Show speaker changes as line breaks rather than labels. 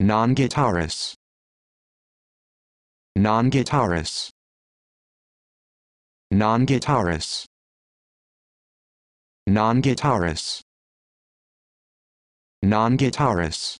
Non-guitarists Non-guitarists Non-guitarists Non-guitarists Non-guitarists